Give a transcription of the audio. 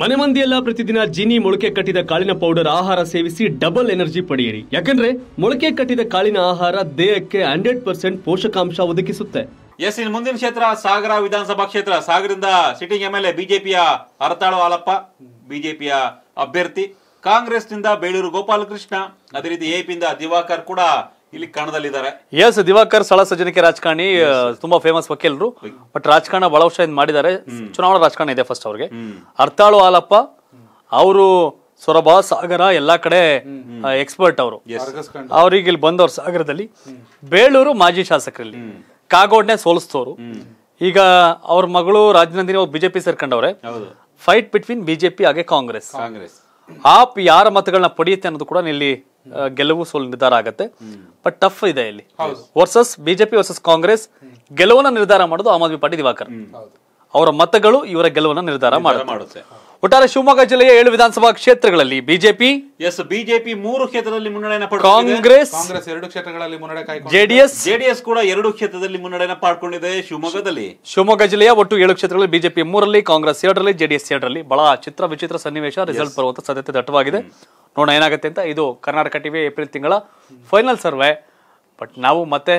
ಮನೆ ಮಂದಿಯೆಲ್ಲ ಪ್ರತಿದಿನ ಜೀನಿ ಮೊಳಕೆ ಕಟ್ಟಿದ ಕಾಳಿನ ಪೌಡರ್ ಆಹಾರ ಸೇವಿಸಿ ಡಬಲ್ ಎನರ್ಜಿ ಪಡೆಯಿರಿ ಯಾಕಂದ್ರೆ ಮೊಳಕೆ ಕಟ್ಟಿದ ಕಾಳಿನ ಆಹಾರ ದೇಹಕ್ಕೆ ಹಂಡ್ರೆಡ್ ಪರ್ಸೆಂಟ್ ಪೋಷಕಾಂಶ ಒದಗಿಸುತ್ತೆ ಎಸ್ ಇನ್ ಮುಂದಿನ ಕ್ಷೇತ್ರ ಸಾಗರ ವಿಧಾನಸಭಾ ಕ್ಷೇತ್ರ ಸಾಗರದಿಂದ ಸಿಟಿಂಗ್ ಎಂ ಎಲ್ ಎ ಬಿಜೆಪಿಯ ಹರತಾಳು ಹಾಲಪ್ಪ ಬಿಜೆಪಿಯ ಅಭ್ಯರ್ಥಿ ಕಾಂಗ್ರೆಸ್ನಿಂದ ಬೇಳೂರು ಗೋಪಾಲಕೃಷ್ಣ ಅದೇ ರೀತಿ ಎಪಿಯಿಂದ ದಿವಾಕರ್ ಕೂಡ ಇಲ್ಲಿ ಎಸ್ ದಿವಾಕರ್ ಸ್ಥಳ ಸಜ್ಜನಿಕೆ ರಾಜಕಾರಣಿ ತುಂಬಾ ಫೇಮಸ್ ವಕೀಲರು ಬಟ್ ರಾಜಕಾರಣ ಬಹಳ ವರ್ಷ ಮಾಡಿದ್ದಾರೆ ಚುನಾವಣಾ ರಾಜಕಾರಣ ಇದೆ ಫಸ್ಟ್ ಅವ್ರಿಗೆ ಅರ್ತಾಳು ಹಾಲಪ್ಪ ಅವರು ಸೊರಬ ಸಾಗರ ಎಲ್ಲಾ ಕಡೆ ಎಕ್ಸ್ಪರ್ಟ್ ಅವರು ಅವ್ರಿಗೆ ಇಲ್ಲಿ ಬಂದವ್ರು ಸಾಗರದಲ್ಲಿ ಬೇಳೂರು ಮಾಜಿ ಶಾಸಕರಲ್ಲಿ ಕಾಗೋಡ್ನೆ ಸೋಲಿಸ್ತವ್ರು ಈಗ ಅವ್ರ ಮಗಳು ರಾಜನಂದಿನಿ ಬಿಜೆಪಿ ಸೇರ್ಕೊಂಡವ್ರೆ ಫೈಟ್ ಬಿಟ್ವೀನ್ ಬಿಜೆಪಿ ಹಾಗೆ ಕಾಂಗ್ರೆಸ್ ಕಾಂಗ್ರೆಸ್ ಆಪ್ ಯಾರ ಮತಗಳನ್ನ ಪಡೆಯುತ್ತೆ ಅನ್ನೋದು ಕೂಡ ಇಲ್ಲಿ ಗೆಲುವು ಸೋಲು ನಿರ್ಧಾರ ಆಗುತ್ತೆ ಬಟ್ ಟಫ್ ಇದೆ ಇಲ್ಲಿ ವರ್ಸಸ್ ಬಿಜೆಪಿ ವರ್ಸಸ್ ಕಾಂಗ್ರೆಸ್ ಗೆಲುವನ್ನ ನಿರ್ಧಾರ ಮಾಡೋದು ಆಮ್ ಆದ್ಮಿ ಪಾರ್ಟಿ ದಿವಾಕರ್ ಅವರ ಮತಗಳು ಇವರ ಗೆಲುವನ್ನ ನಿರ್ಧಾರ ಮಾಡುತ್ತೆ ಒಟ್ಟಾರೆ ಶಿವಮೊಗ್ಗ ಜಿಲ್ಲೆಯ ಏಳು ವಿಧಾನಸಭಾ ಕ್ಷೇತ್ರಗಳಲ್ಲಿ ಬಿಜೆಪಿ ಎಸ್ ಬಿಜೆಪಿ ಮೂರು ಕ್ಷೇತ್ರದಲ್ಲಿ ಮುನ್ನಡೆಯನ್ನು ಕಾಂಗ್ರೆಸ್ ಕಾಂಗ್ರೆಸ್ ಎರಡು ಕ್ಷೇತ್ರಗಳಲ್ಲಿ ಜೆಡಿಎಸ್ ಜೆಡಿಎಸ್ ಕೂಡ ಎರಡು ಕ್ಷೇತ್ರದಲ್ಲಿ ಮುನ್ನಡೆಯನ್ನು ಪಡ್ಕೊಂಡಿದೆ ಶಿವಮೊಗ್ಗದಲ್ಲಿ ಶಿವಮೊಗ್ಗ ಜಿಲ್ಲೆಯ ಒಟ್ಟು ಏಳು ಕ್ಷೇತ್ರಗಳಲ್ಲಿ ಬಿಜೆಪಿ ಮೂರರಲ್ಲಿ ಕಾಂಗ್ರೆಸ್ ಎರಡರಲ್ಲಿ ಜೆಡಿಎಸ್ ಎರಡರಲ್ಲಿ ಬಹಳ ಚಿತ್ರ ವಿಚಿತ್ರ ಸನ್ನಿವೇಶ ರಿಸಲ್ಟ್ ಬರುವಂತ ಸಾಧ್ಯತೆ ದಟ್ಟವಾಗಿದೆ ನೋಡೋಣ ಏನಾಗುತ್ತೆ ಅಂತ ಇದು ಕರ್ನಾಟಕ ಟಿವಿ ಏಪ್ರಿಲ್ ತಿಂಗಳ ಫೈನಲ್ ಸರ್ವೆ ಬಟ್ ನಾವು ಮತ್ತೆ